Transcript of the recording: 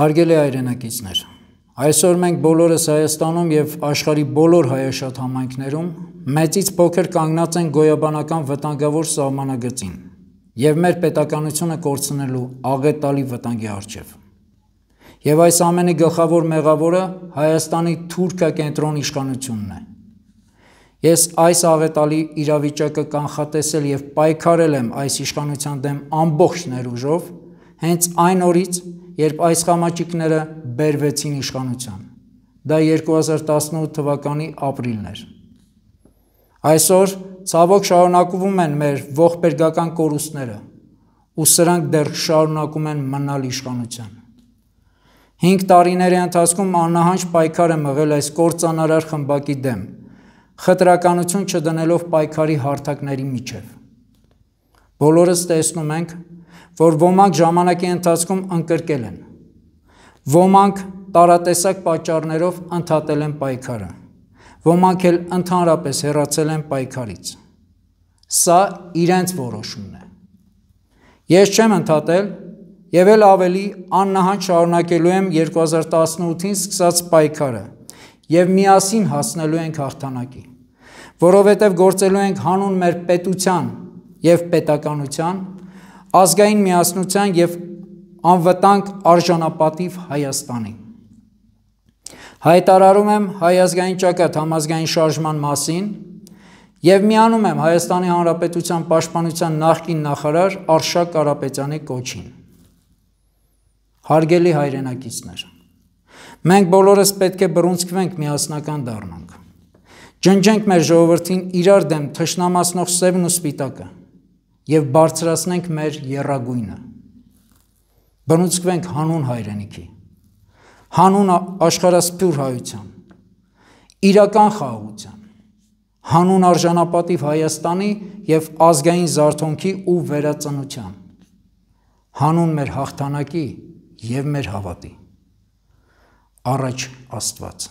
Հարգելի հայրենակիցներ, այսօր մենք բոլորս Հայաստանում եւ աշխարի բոլոր հայաշատ համայնքներում մեծից փոքր կանգնած են գոյաբանական վտանգավոր սահմանագծին եւ մեր պետականությունը կորցնելու աղետալի վտանգի առջև։ Եվ այս ամենի գլխավոր մեղավորը Հայաստանի Թուրքիա կենտրոն իշխանությունն է։ Ես այս աղետալի իրավիճակը կանխատեսել եւ պայքարել եմ այս իշխանության դեմ ամբողջ ներուժով հենց այն օրից, երբ այս խամաճիկները բերվեցին իշխանության։ Դա 2018 թվականի ապրիլն էր։ Այսօր ցավոք շարունակվում են մեր ողբերգական կորուստները, ու սրանք դեռ շարունակում են մնալ իշխանության։ 5 տարիների ընթացքում աննահանջ պայքար է մղել այս կործանարար խմբակի դեմ, խտրականություն չդնելով պայքարի հարթակների միջև։ Բոլորս տեսնում ենք, որ ոմանք ժամանակի ընթացքում ընկրկել են։ Ոմանք տարատեսակ պատճառներով ընդհատել են պայքարը։ Ոմանք էլ ընդհանրապես հեռացել են պայքարից։ Սա իրենց որոշումն է։ Ես չեմ ընդհատել եւ էլ ավելի աննահանջ շարունակելու եմ 2018-ին սկսած պայքարը եւ միասին հասնելու ենք հաղթանակի, որովհետեւ գործելու ենք հանուն մեր պետության եւ պետականության ազգային միասնության եւ անվտանգ արժանապատիվ Հայաստանի։ Հայտարարում եմ հայ ազգային ճակատ համազգային շարժման մասին եւ միանում եմ Հայաստանի Հանրապետության Պաշտպանության նախկին նախարար Արշակ Կարապետյանի կոչին։ Հարգելի հայրենակիցներ, մենք բոլորս պետք է բռունցքվենք միասնական դառնանք։ Ջնջենք մեր ժողովրդին իրար դեմ թշնամացնող սևն ու սպիտակը եւ բարձրացնենք մեր երագույնը։ Բնուցկվենք հանուն հայրենիքի, հանուն աշխարհասփյուր հայության, իրական խաղաղության, հանուն արժանապատիվ Հայաստանի եւ ազգային զարթոնքի ու վերածնության, հանուն մեր հաղթանակի եւ մեր հավատի։ Առաջ Աստված։